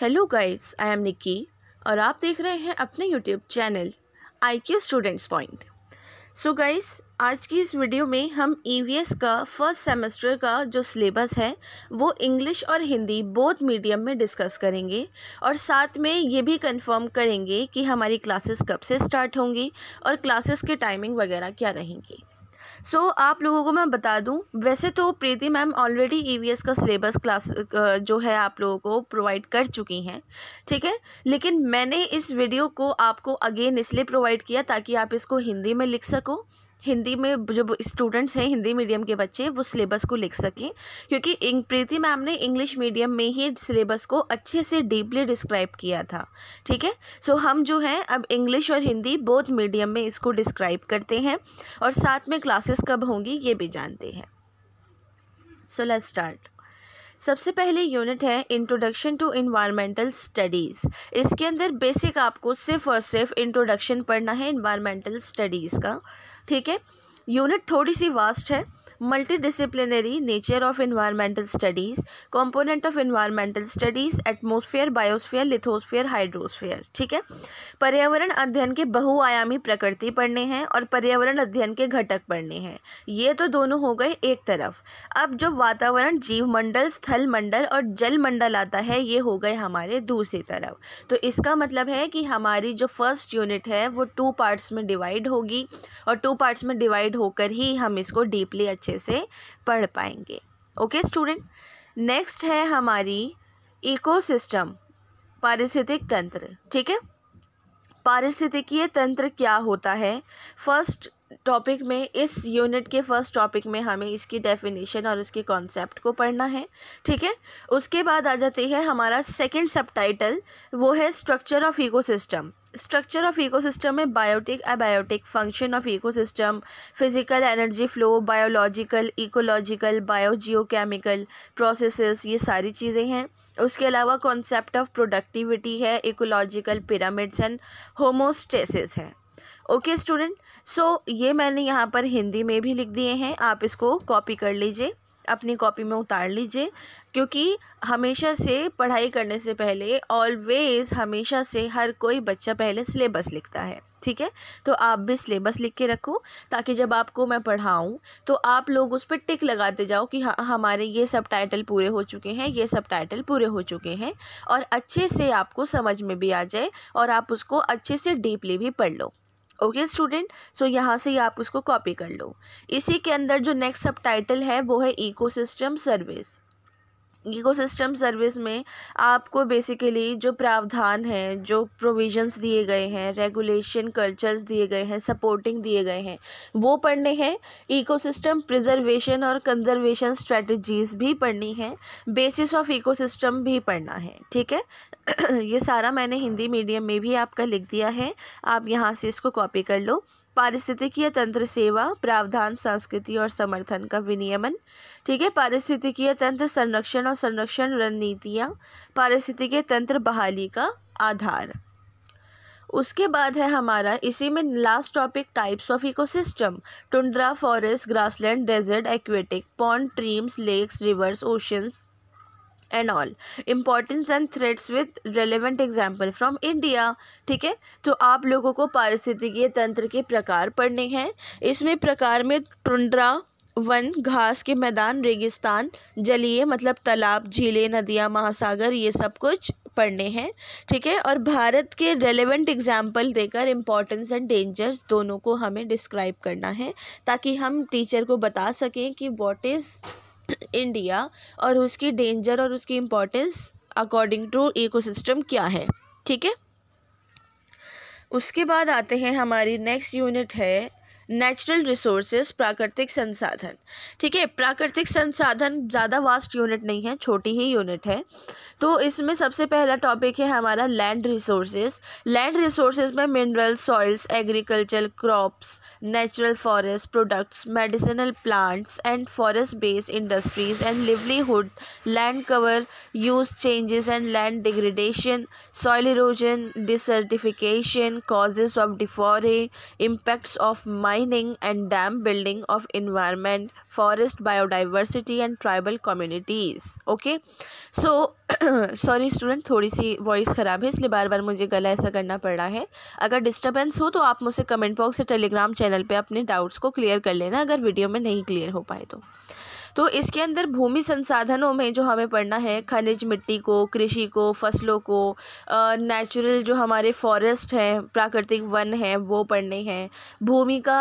hello guys I am Nikki और आप देख रहे हैं अपने यूट्यूब चैनल आई के स्टूडेंट्स पॉइंट सो गाइस आज की इस वीडियो में हम ई e का फर्स्ट सेमेस्टर का जो सिलेबस है वो इंग्लिश और हिंदी बोथ मीडियम में डिस्कस करेंगे और साथ में ये भी कंफर्म करेंगे कि हमारी क्लासेस कब से स्टार्ट होंगी और क्लासेस की टाइमिंग वगैरह क्या रहेंगी सो so, आप लोगों को मैं बता दूं वैसे तो Preeti ma'am already EVS e का सिलेबस क्लास जो है आप लोगों को प्रोवाइड कर चुकी हैं ठीक है लेकिन मैंने इस वीडियो को आपको अगेन इसलिए प्रोवाइड किया ताकि आप इसको हिंदी में लिख सको हिंदी में जो स्टूडेंट्स हैं हिंदी मीडियम के बच्चे वो सिलेबस को लिख सकें क्योंकि प्रीति मैम ने इंग्लिश मीडियम में ही सिलेबस को अच्छे से डीपली डिस्क्राइब किया था ठीक है सो हम जो हैं अब इंग्लिश और हिंदी बोथ मीडियम में इसको डिस्क्राइब करते हैं और साथ में क्लासेस कब होंगी ये भी जानते हैं सो लेट स्टार्ट सबसे पहले यूनिट है इंट्रोडक्शन टू इन्वायरमेंटल स्टडीज़ इसके अंदर बेसिक आपको सिर्फ और सिर्फ इंट्रोडक्शन पढ़ना है इन्वायरमेंटल स्टडीज़ का ठीक है यूनिट थोड़ी सी वास्ट है multidisciplinary nature of environmental studies component of environmental studies atmosphere biosphere lithosphere hydrosphere ठीक है पर्यावरण अध्ययन के बहुआयामी प्रकृति पढ़ने हैं और पर्यावरण अध्ययन के घटक पढ़ने हैं ये तो दोनों हो गए एक तरफ अब जो वातावरण जीवमंडल स्थल मंडल और जल मंडल आता है ये हो गए हमारे दूसरी तरफ तो इसका मतलब है कि हमारी जो फर्स्ट यूनिट है वो टू पार्ट्स में डिवाइड होगी और टू पार्ट्स में डिवाइड एक्साइटेड होकर ही हम इसको डीपली अच्छे से पढ़ पाएंगे ओके स्टूडेंट नेक्स्ट है हमारी इकोसिस्टम पारिस्थितिक तंत्र ठीक है पारिस्थितिकीय तंत्र क्या होता है फर्स्ट टॉपिक में इस यूनिट के फर्स्ट टॉपिक में हमें इसकी डेफिनेशन और उसके कॉन्सेप्ट को पढ़ना है ठीक है उसके बाद आ जाती है हमारा सेकंड टाइटल वो है structure of ecosystem structure of ecosystem में biotic abiotic function of ecosystem physical energy flow biological ecological biogeochemical processes ये सारी चीज़ें हैं उसके अलावा कॉन्सेप्ट ऑफ प्रोडक्टिविटी है इकोलॉजिकल पिरामिड्स एंड होमोस्टेसिस है ओके स्टूडेंट सो ये मैंने यहाँ पर हिंदी में भी लिख दिए हैं आप इसको कॉपी कर लीजिए अपनी कॉपी में उतार लीजिए क्योंकि हमेशा से पढ़ाई करने से पहले ऑलवेज़ हमेशा से हर कोई बच्चा पहले सिलेबस लिखता है ठीक है तो आप भी सिलेबस लिख के रखो ताकि जब आपको मैं पढ़ाऊँ तो आप लोग उस पर टिक लगाते जाओ कि हाँ हमारे ये सब टाइटल पूरे हो चुके हैं ये सब टाइटल पूरे हो चुके हैं और अच्छे से आपको समझ में भी आ जाए और आप उसको अच्छे से डीपली भी पढ़ लो ओके स्टूडेंट सो यहाँ से आप उसको कॉपी कर लो इसी के अंदर जो नेक्स्ट सब टाइटल है वो है इकोसिस्टम सर्विस इकोसिस्टम सर्विस में आपको बेसिकली जो प्रावधान हैं जो प्रोविजंस दिए गए हैं रेगुलेशन कल्चर्स दिए गए हैं सपोर्टिंग दिए गए हैं वो पढ़ने हैं इकोसिस्टम प्रिजर्वेशन और कंजर्वेशन स्ट्रेटजीज भी पढ़नी है बेसिस ऑफ इकोसिस्टम भी पढ़ना है ठीक है ये सारा मैंने हिंदी मीडियम में भी आपका लिख दिया है आप यहाँ से इसको कॉपी कर लो पारिस्थितिकीय तंत्र सेवा प्रावधान संस्कृति और समर्थन का विनियमन ठीक है पारिस्थितिकीय तंत्र संरक्षण और संरक्षण रणनीतियाँ पारिस्थितिकीय तंत्र बहाली का आधार उसके बाद है हमारा इसी में last topic types of ecosystem tundra forest grassland desert aquatic pond streams lakes rivers oceans and all importance and threats with relevant example from India ठीक है तो आप लोगों को पारिस्थितिकीय तंत्र के प्रकार पढ़ने हैं इसमें प्रकार में टुंड्रा वन घास के मैदान रेगिस्तान जलीय मतलब तालाब झीलें नदियाँ महासागर ये सब कुछ पढ़ने हैं ठीक है और भारत के रेलेवेंट एग्जाम्पल देकर इम्पॉर्टेंस एंड डेंजर्स दोनों को हमें डिस्क्राइब करना है ताकि हम टीचर को बता सकें कि वॉट इज़ इंडिया और उसकी डेंजर और उसकी इम्पोर्टेंस अकॉर्डिंग टू इकोसिस्टम क्या है ठीक है उसके बाद आते हैं हमारी नेक्स्ट यूनिट है नेचुरल रिसोर्सेज प्राकृतिक संसाधन ठीक है प्राकृतिक संसाधन ज़्यादा वास्ट यूनिट नहीं है छोटी ही यूनिट है तो इसमें सबसे पहला टॉपिक है हमारा लैंड रिसोर्सेज लैंड रिसोर्सेज में mineral soils agriculture crops natural forest products medicinal plants and forest based industries and livelihood land cover use changes and land degradation soil erosion desertification causes of deforesting impacts of माइ mining and dam building of environment forest biodiversity and tribal communities okay so sorry student थोड़ी सी voice ख़राब है इसलिए बार बार मुझे गला ऐसा करना पड़ रहा है अगर डिस्टर्बेंस हो तो आप मुझसे कमेंट बॉक्स या टेलीग्राम चैनल पे अपने डाउट्स को क्लियर कर लेना अगर वीडियो में नहीं क्लियर हो पाए तो तो इसके अंदर भूमि संसाधनों में जो हमें पढ़ना है खनिज मिट्टी को कृषि को फसलों को नेचुरल जो हमारे फॉरेस्ट हैं प्राकृतिक वन हैं वो पढ़ने हैं भूमि का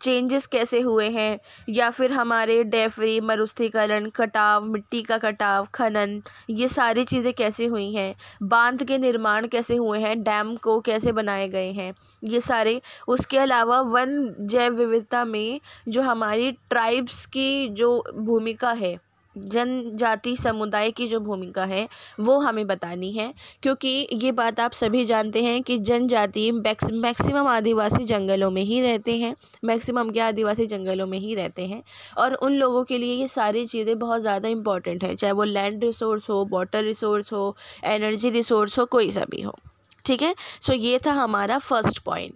चेंजेस कैसे हुए हैं या फिर हमारे डेफरी मरुस्थीकरण कटाव मिट्टी का कटाव खनन ये सारी चीज़ें कैसे हुई हैं बांध के निर्माण कैसे हुए हैं डैम को कैसे बनाए गए हैं ये सारे उसके अलावा वन जैव विविधता में जो हमारी ट्राइब्स की जो भूमिका है जनजाति समुदाय की जो भूमिका है वो हमें बतानी है क्योंकि ये बात आप सभी जानते हैं कि जनजाति मैक्सिमम आदिवासी जंगलों में ही रहते हैं मैक्सिमम के आदिवासी जंगलों में ही रहते हैं और उन लोगों के लिए ये सारी चीज़ें बहुत ज़्यादा इंपॉर्टेंट है चाहे वो लैंड रिसोर्स हो वाटर रिसोर्स हो एनर्जी रिसोर्स हो कोई सा भी हो ठीक है सो ये था हमारा फर्स्ट पॉइंट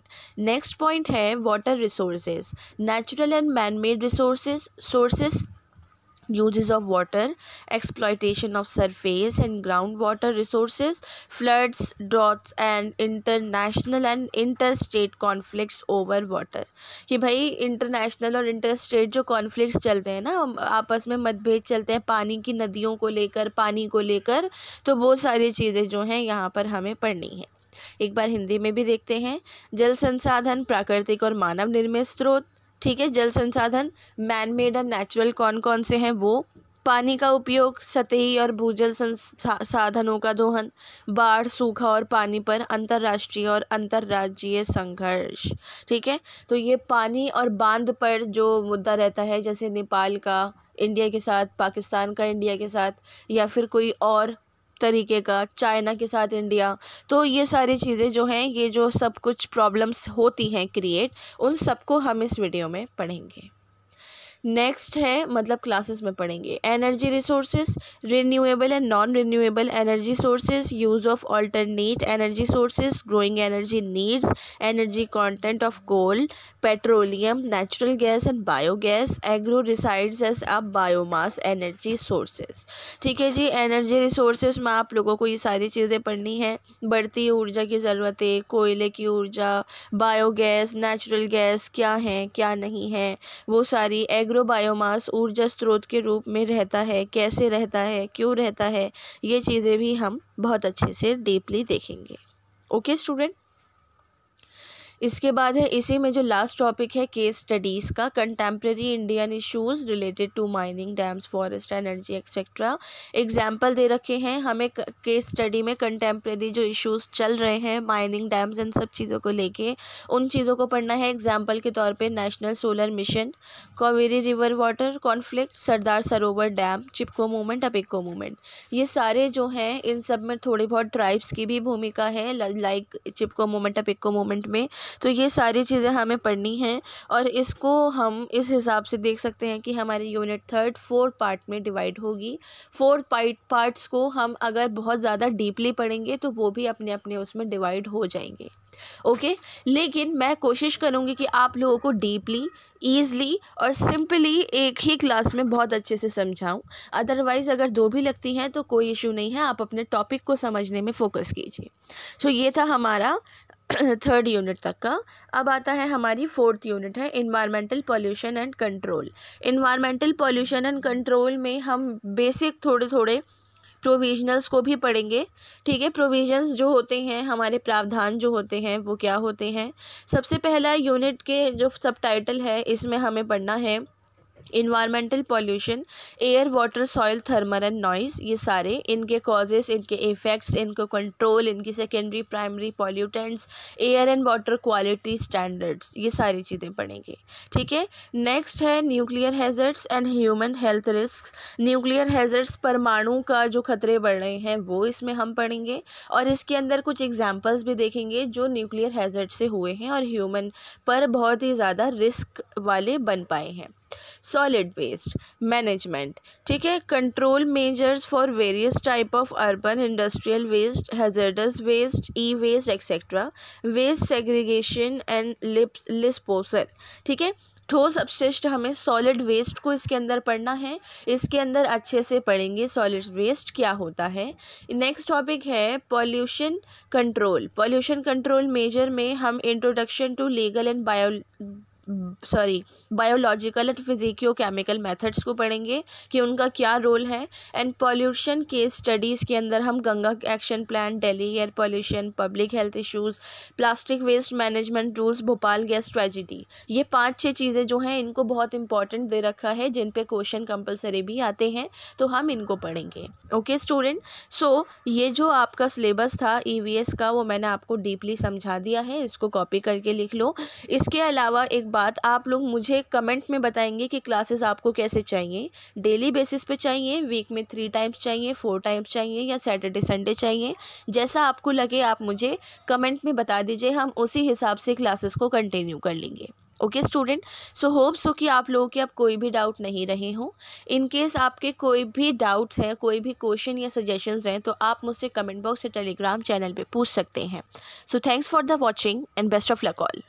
नेक्स्ट पॉइंट है water resources natural and man made resources sources uses of water exploitation of surface and groundwater resources floods droughts and international and interstate conflicts over water कि भाई international और interstate जो conflicts चलते हैं ना आपस में मतभेद चलते हैं पानी की नदियों को लेकर पानी को लेकर तो वो सारी चीज़ें जो हैं यहाँ पर हमें पढ़नी है एक बार हिंदी में भी देखते हैं जल संसाधन प्राकृतिक और मानव निर्मित स्रोत ठीक है जल संसाधन मैन मेड और नेचुरल कौन कौन से हैं वो पानी का उपयोग सतही और भूजल साधनों का दोहन बाढ़ सूखा और पानी पर अंतर्राष्ट्रीय और अंतर्राज्यीय संघर्ष ठीक है तो ये पानी और बांध पर जो मुद्दा रहता है जैसे नेपाल का इंडिया के साथ पाकिस्तान का इंडिया के साथ या फिर कोई और तरीके का चाइना के साथ इंडिया तो ये सारी चीज़ें जो हैं ये जो सब कुछ प्रॉब्लम्स होती हैं क्रिएट उन सबको हम इस वीडियो में पढ़ेंगे नेक्स्ट है मतलब क्लासेस में पढ़ेंगे energy resources renewable and non renewable energy sources use of alternate energy sources growing energy needs energy content of coal petroleum natural gas and biogas agro residues as a biomass energy sources ठीक है जी energy resources में आप लोगों को ये सारी चीज़ें पढ़नी है बढ़ती ऊर्जा की ज़रूरतें कोयले की ऊर्जा बायोगैस नेचुरल गैस क्या हैं क्या नहीं है वो सारी एग्रो बायोमास ऊर्जा स्रोत के रूप में रहता है कैसे रहता है क्यों रहता है ये चीज़ें भी हम बहुत अच्छे से डीपली देखेंगे ओके स्टूडेंट इसके बाद है इसी में जो लास्ट टॉपिक है केस स्टडीज़ का contemporary Indian issues related to mining dams forest energy etcetera example दे रखे हैं हमें केस स्टडी में कंटेम्प्रेरी जो इशूज़ चल रहे हैं माइनिंग डैम्स इन सब चीज़ों को लेके उन चीज़ों को पढ़ना है एग्जाम्पल के तौर पर national solar mission Kaveri river water conflict Sardar Sarovar dam Chipko movement Appiko movement ये सारे जो हैं इन सब में थोड़ी बहुत ट्राइब्स की भी भूमिका है like Chipko movement Appiko movement में तो ये सारी चीज़ें हमें पढ़नी हैं और इसको हम इस हिसाब से देख सकते हैं कि हमारी यूनिट थर्ड फोर पार्ट में डिवाइड होगी फोर पार्ट पार्ट्स को हम अगर बहुत ज़्यादा डीपली पढ़ेंगे तो वो भी अपने अपने उसमें डिवाइड हो जाएंगे ओके लेकिन मैं कोशिश करूँगी कि आप लोगों को डीपली ईजली और सिंपली एक ही क्लास में बहुत अच्छे से समझाऊँ अदरवाइज़ अगर दो भी लगती हैं तो कोई इशू नहीं है आप अपने टॉपिक को समझने में फ़ोकस कीजिए सो तो so, ये था हमारा थर्ड यूनिट तक का अब आता है हमारी फोर्थ यूनिट है environmental pollution and control environmental pollution and control में हम बेसिक थोड़े थोड़े प्रोविजनल्स को भी पढ़ेंगे ठीक है प्रोविजनस जो होते हैं हमारे प्रावधान जो होते हैं वो क्या होते हैं सबसे पहला यूनिट के जो सब टाइटल है इसमें हमें पढ़ना है environmental pollution air water soil thermal and noise ये सारे इनके कॉजेज़ इनके इफ़ेक्ट्स इनको कंट्रोल इनकी secondary primary pollutants air and water quality standards ये सारी चीज़ें पढ़ेंगे ठीक है नेक्स्ट है nuclear hazards and human health risk nuclear hazards परमाणु का जो खतरे बढ़ रहे हैं वो इसमें हम पढ़ेंगे और इसके अंदर कुछ एग्जाम्पल्स भी देखेंगे जो न्यूक्लियर हैज़र्ड से हुए हैं और ह्यूमन पर बहुत ही ज़्यादा रिस्क वाले बन पाए हैं सॉलिड वेस्ट मैनेजमेंट ठीक है control measures for various type of urban industrial waste hazardous waste e waste etcetera waste segregation and disposal ठीक है ठोस अपशिष्ट हमें सॉलिड वेस्ट को इसके अंदर पढ़ना है इसके अंदर अच्छे से पढ़ेंगे सॉलिड वेस्ट क्या होता है नेक्स्ट टॉपिक है pollution control pollution control measure में हम introduction to legal and bio sorry biological and physicochemical methods को पढ़ेंगे कि उनका क्या रोल है एंड पॉल्यूशन केस स्टडीज़ के अंदर हम Ganga action plan Delhi air pollution public health issues plastic waste management rules Bhopal gas tragedy ये पाँच छः चीज़ें जो हैं इनको बहुत इंपॉर्टेंट दे रखा है जिन पर क्वेश्चन कंपल्सरी भी आते हैं तो हम इनको पढ़ेंगे ओके स्टूडेंट सो ये जो आपका सिलेबस था ई e का वो मैंने आपको डीपली समझा दिया है इसको कॉपी करके लिख लो इसके अलावा एक बात आप लोग मुझे कमेंट में बताएंगे कि क्लासेस आपको कैसे चाहिए डेली बेसिस पे चाहिए वीक में थ्री टाइम्स चाहिए फोर टाइम्स चाहिए या सैटरडे संडे चाहिए जैसा आपको लगे आप मुझे कमेंट में बता दीजिए हम उसी हिसाब से क्लासेस को कंटिन्यू कर लेंगे okay student so hope so कि आप लोगों के अब कोई भी डाउट नहीं रहे हों इन केस आपके कोई भी डाउट्स हैं कोई भी क्वेश्चन या सजेशंस हैं तो आप मुझसे कमेंट बॉक्स या टेलीग्राम चैनल पे पूछ सकते हैं so thanks for the watching and best of luck all